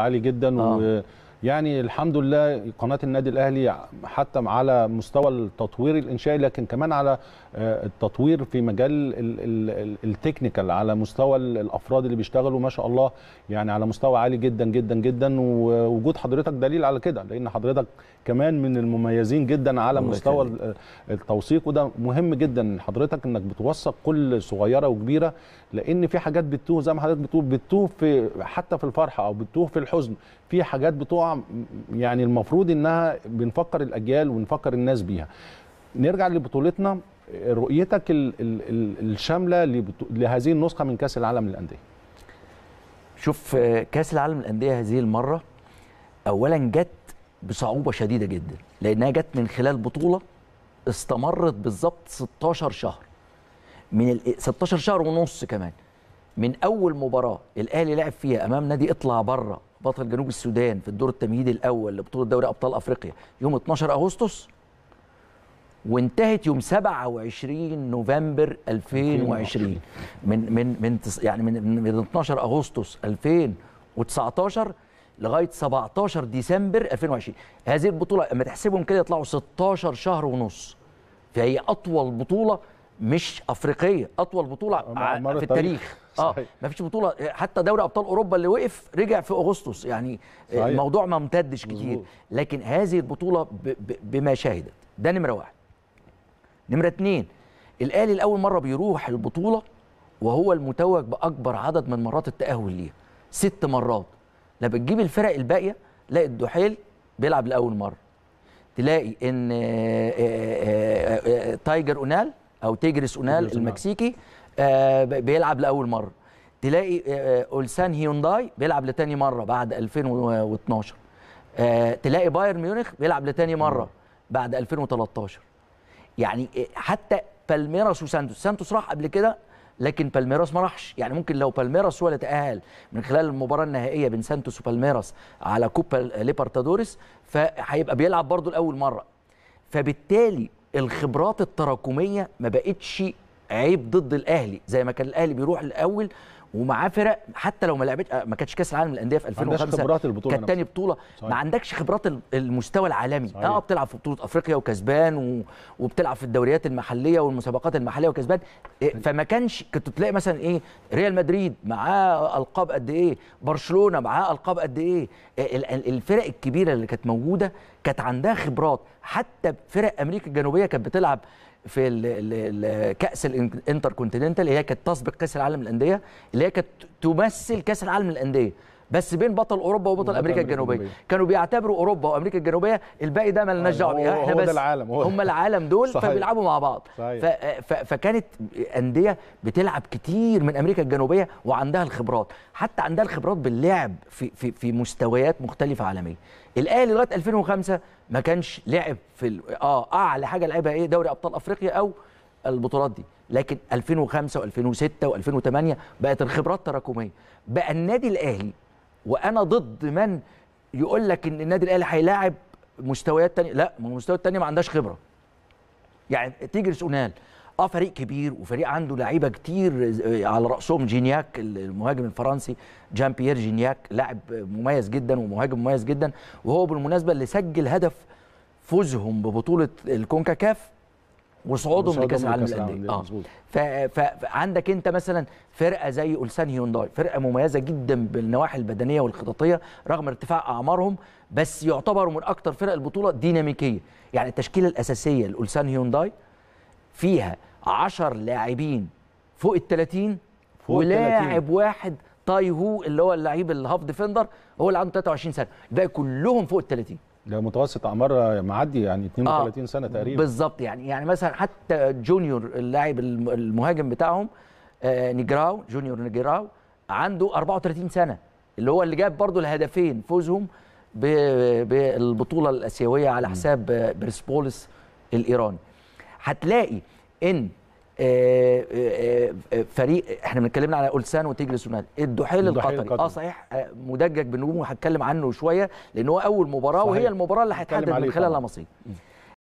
عالي جدا آه. ويعني الحمد لله قناه النادي الاهلي حتى على مستوى التطوير الانشائي لكن كمان على آه، التطوير في مجال التكنيكال على مستوى الافراد اللي بيشتغلوا ما شاء الله يعني على مستوى عالي جدا جدا جدا ووجود حضرتك دليل على كده لان حضرتك كمان من المميزين جدا على مستوى آه، التوثيق وده مهم جدا حضرتك انك بتوثق كل صغيره وكبيره لان في حاجات بتتوه زي ما حضرتك بتقول بتتوه في حتى في الفرحه او بتتوه في الحزن في حاجات بتقع يعني المفروض انها بنفكر الاجيال ونفكر الناس بيها نرجع لبطولتنا رؤيتك الـ الـ الـ الشامله لهذه النسخه من كاس العالم للانديه شوف آه، كاس العالم للانديه هذه المره اولا جت بصعوبه شديده جدا لانها جت من خلال بطوله استمرت بالظبط 16 شهر من 16 شهر ونص كمان من اول مباراه الاهلي لعب فيها امام نادي اطلع بره بطل جنوب السودان في الدور التمهيدي الاول لبطوله دوري ابطال افريقيا يوم 12 اغسطس وانتهت يوم 27 نوفمبر 2020 من من من يعني من من 12 اغسطس 2019 لغايه 17 ديسمبر 2020 هذه البطوله اما تحسبهم كده يطلعوا 16 شهر ونص فهي اطول بطوله مش افريقيه اطول بطوله آه، في التاريخ اه ما فيش بطوله حتى دوري ابطال اوروبا اللي وقف رجع في اغسطس يعني آه، صحيح. الموضوع ما امتدش كتير لكن هذه البطوله بما شهدت ده نمره واحد نمره اتنين الاهلي لاول مره بيروح البطوله وهو المتوج باكبر عدد من مرات التاهل ليها ست مرات لما بتجيب الفرق الباقيه تلاقي الدحيل بيلعب لاول مره تلاقي ان آه، تايجر اونال او تيجرس اونال المكسيكي آه بيلعب لاول مره تلاقي آه،, آه اولسان هيونداي بيلعب لتاني مره بعد 2012 آه،, آه تلاقي بايرن ميونخ بيلعب لتاني مره بعد 2013 يعني آه، حتى بالميراس وسانتوس سانتوس راح قبل كده لكن بالميراس ما راحش يعني ممكن لو بالميراس هو اللي تاهل من خلال المباراه النهائيه بين سانتوس وبالميراس على كوبا ليبرتادوريس فهيبقى بيلعب برضه لاول مره فبالتالي الخبرات التراكميه ما بقتش عيب ضد الاهلي زي ما كان الاهلي بيروح الاول ومعاه فرق حتى لو ما لعبتش آه، ما كانتش كاس العالم للانديه في 2005 خبرات البطوله كانت تاني بطوله صحيح. ما عندكش خبرات المستوى العالمي اه بتلعب في بطوله افريقيا وكسبان و... وبتلعب في الدوريات المحليه والمسابقات المحليه وكسبان إيه، أيوة. فما كانش كنت تلاقي مثلا ايه ريال مدريد معاه القاب قد ايه برشلونه معاه القاب قد ايه, إيه، الفرق الكبيره اللي كانت موجوده كانت عندها خبرات حتى فرق امريكا الجنوبيه كانت بتلعب في كاس الانتركونتيننتال اللي هي كانت تسبق كاس العالم للانديه اللي هي كانت تمثل كاس العالم للانديه بس بين بطل اوروبا وبطل امريكا الجنوبيه أمريكا. كانوا بيعتبروا اوروبا وامريكا الجنوبيه الباقي ده مالناش آه، دعوه بيها احنا بس العالم هو هم العالم دول صحيح. فبيلعبوا مع بعض ف... فكانت انديه بتلعب كتير من امريكا الجنوبيه وعندها الخبرات حتى عندها الخبرات باللعب في في في مستويات مختلفه عالميه الاهلي لغايه 2005 ما كانش لعب في ال... اه اعلى حاجه لعبها ايه دوري ابطال افريقيا او البطولات دي لكن 2005 و2006 و2008 بقت الخبرات تراكميه بقى النادي الاهلي وانا ضد من يقول لك ان النادي الاهلي هيلاعب مستويات تانية لا ما المستويات التانية ما عندهاش خبره يعني تيجرس اونال اه فريق كبير وفريق عنده لعيبه كتير آه، على راسهم جينياك المهاجم الفرنسي جان بيير جينياك لاعب مميز جدا ومهاجم مميز جدا وهو بالمناسبه اللي سجل هدف فوزهم ببطوله الكونكاكاف وصعودهم لكاس العالم للانديه اه فعندك انت مثلا فرقه زي اولسان هيونداي فرقه مميزه جدا بالنواحي البدنيه والخططيه رغم ارتفاع اعمارهم بس يعتبروا من اكثر فرق البطوله ديناميكيه يعني التشكيله الاساسيه لاولسان هيونداي فيها 10 لاعبين فوق ال 30 ولاعب واحد تاي هو اللي هو اللعيب الهاف ديفندر هو اللي عنده 23 سنه الباقي كلهم فوق ال 30 ده متوسط اعمار آه، معدي يعني 32 آه سنه تقريبا بالظبط يعني يعني مثلا حتى جونيور اللاعب المهاجم بتاعهم آه، نجراو جونيور نجراو عنده 34 سنه اللي هو اللي جاب برضه الهدفين فوزهم بالبطوله الاسيويه على حساب آه، بريسبولس الايراني هتلاقي ان آه، آه، آه، فريق احنا بنتكلمنا على اولسان وتجلس يونايتد الدحيل القطري اه صحيح مدجج بنجومه وهتكلم عنه شويه لان هو اول مباراه صحيح. وهي المباراه اللي هتحدد من خلالها مصير